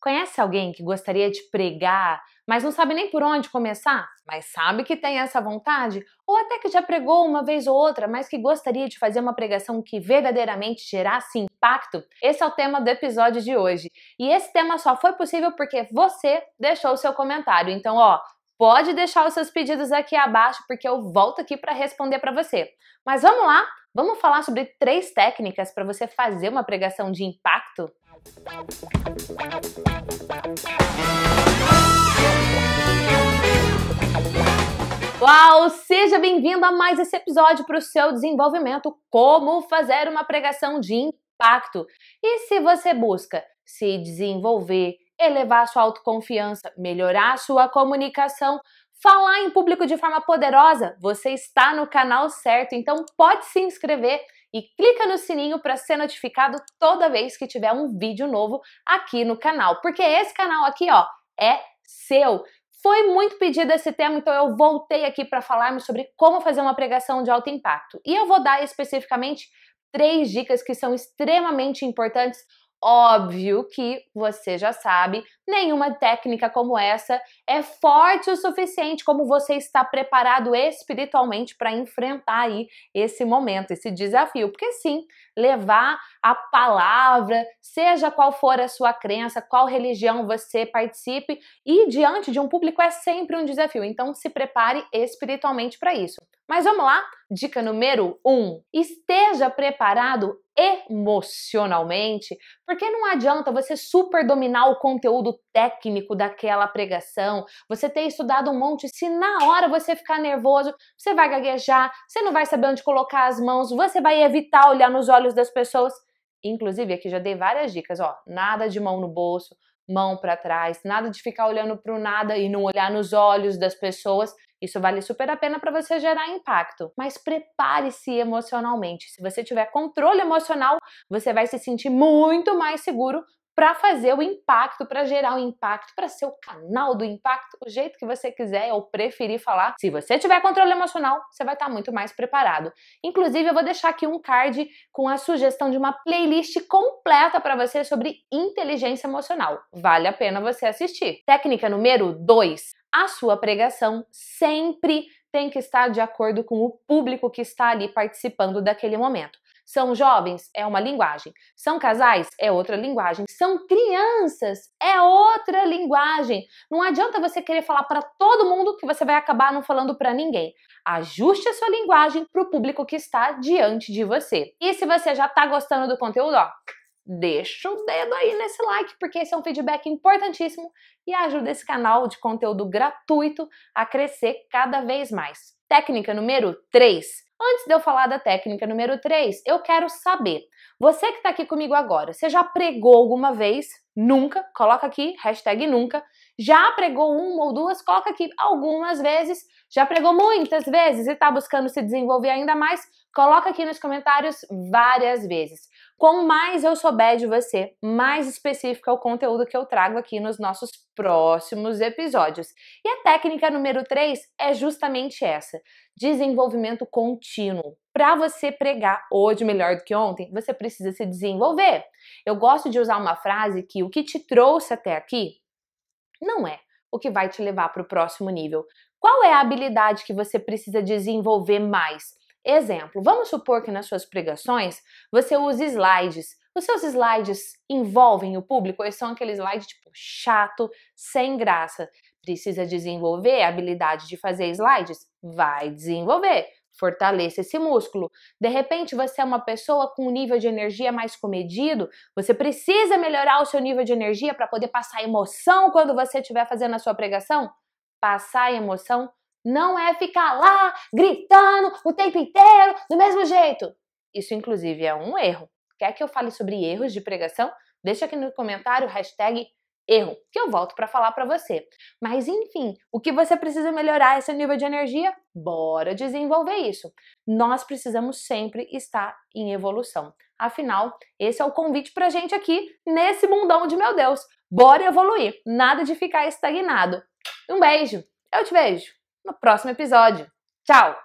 Conhece alguém que gostaria de pregar, mas não sabe nem por onde começar, mas sabe que tem essa vontade? Ou até que já pregou uma vez ou outra, mas que gostaria de fazer uma pregação que verdadeiramente gerasse impacto? Esse é o tema do episódio de hoje. E esse tema só foi possível porque você deixou o seu comentário. Então, ó, pode deixar os seus pedidos aqui abaixo porque eu volto aqui para responder para você. Mas vamos lá? Vamos falar sobre três técnicas para você fazer uma pregação de impacto? Uau! Seja bem-vindo a mais esse episódio para o seu desenvolvimento, como fazer uma pregação de impacto. E se você busca se desenvolver, elevar sua autoconfiança, melhorar sua comunicação, falar em público de forma poderosa, você está no canal certo, então pode se inscrever e clica no sininho para ser notificado toda vez que tiver um vídeo novo aqui no canal, porque esse canal aqui, ó, é seu. Foi muito pedido esse tema, então eu voltei aqui para falarmos sobre como fazer uma pregação de alto impacto. E eu vou dar especificamente três dicas que são extremamente importantes Óbvio que você já sabe, nenhuma técnica como essa é forte o suficiente como você está preparado espiritualmente para enfrentar aí esse momento, esse desafio. Porque sim, levar a palavra, seja qual for a sua crença, qual religião você participe, e diante de um público é sempre um desafio. Então se prepare espiritualmente para isso. Mas vamos lá? Dica número 1: um, esteja preparado emocionalmente, porque não adianta você super dominar o conteúdo técnico daquela pregação, você ter estudado um monte, se na hora você ficar nervoso, você vai gaguejar, você não vai saber onde colocar as mãos, você vai evitar olhar nos olhos das pessoas. Inclusive, aqui já dei várias dicas, ó, nada de mão no bolso, mão para trás, nada de ficar olhando para o nada e não olhar nos olhos das pessoas. Isso vale super a pena para você gerar impacto, mas prepare-se emocionalmente. Se você tiver controle emocional, você vai se sentir muito mais seguro para fazer o impacto, para gerar o impacto, para ser o canal do impacto, o jeito que você quiser ou preferir falar. Se você tiver controle emocional, você vai estar tá muito mais preparado. Inclusive, eu vou deixar aqui um card com a sugestão de uma playlist completa para você sobre inteligência emocional. Vale a pena você assistir. Técnica número 2: a sua pregação sempre tem que estar de acordo com o público que está ali participando daquele momento. São jovens? É uma linguagem. São casais? É outra linguagem. São crianças? É outra linguagem. Não adianta você querer falar para todo mundo que você vai acabar não falando para ninguém. Ajuste a sua linguagem para o público que está diante de você. E se você já está gostando do conteúdo, ó, deixa o dedo aí nesse like, porque esse é um feedback importantíssimo e ajuda esse canal de conteúdo gratuito a crescer cada vez mais. Técnica número 3. Antes de eu falar da técnica número 3, eu quero saber, você que está aqui comigo agora, você já pregou alguma vez? Nunca? Coloca aqui, hashtag nunca. Já pregou uma ou duas? Coloca aqui algumas vezes. Já pregou muitas vezes e está buscando se desenvolver ainda mais? Coloca aqui nos comentários várias vezes. Quanto mais eu souber de você, mais específico é o conteúdo que eu trago aqui nos nossos próximos episódios. E a técnica número 3 é justamente essa: desenvolvimento contínuo. Para você pregar hoje melhor do que ontem, você precisa se desenvolver. Eu gosto de usar uma frase que o que te trouxe até aqui não é o que vai te levar para o próximo nível. Qual é a habilidade que você precisa desenvolver mais? Exemplo, vamos supor que nas suas pregações você use slides. Os seus slides envolvem o público? ou são aqueles slides tipo chato, sem graça. Precisa desenvolver a habilidade de fazer slides? Vai desenvolver. Fortaleça esse músculo. De repente, você é uma pessoa com um nível de energia mais comedido, você precisa melhorar o seu nível de energia para poder passar emoção quando você estiver fazendo a sua pregação? Passar emoção não é ficar lá gritando o tempo inteiro do mesmo jeito. Isso, inclusive, é um erro. Quer que eu fale sobre erros de pregação? Deixa aqui no comentário hashtag erro, que eu volto para falar para você. Mas enfim, o que você precisa melhorar esse nível de energia? Bora desenvolver isso. Nós precisamos sempre estar em evolução. Afinal, esse é o convite pra gente aqui nesse mundão de meu Deus. Bora evoluir, nada de ficar estagnado. Um beijo. Eu te vejo no próximo episódio. Tchau!